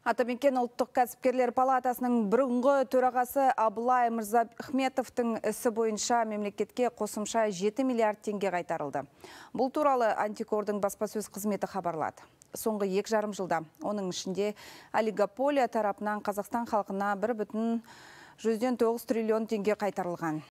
Атамекен ұлттық кәсіпкерлер палатасының бұрынғы төрағасы Абылай Мырзахметовтың ісі бойынша мемлекетке қосымша 7 миллиард теңге қайтарылды. Бұл туралы антикордың баспасөз қызметі хабарлады. Соңғы ек жарым жылда оның ішінде олигополия тарапынан Қазақстан халқына бүтін жүзден триллион теңге қайтарылған